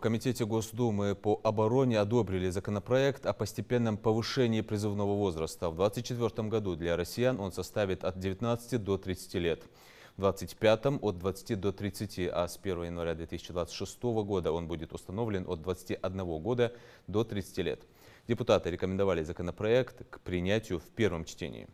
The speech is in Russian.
В Комитете Госдумы по обороне одобрили законопроект о постепенном повышении призывного возраста. В 2024 году для россиян он составит от 19 до 30 лет. В 2025 от 20 до 30, а с 1 января 2026 года он будет установлен от 21 года до 30 лет. Депутаты рекомендовали законопроект к принятию в первом чтении.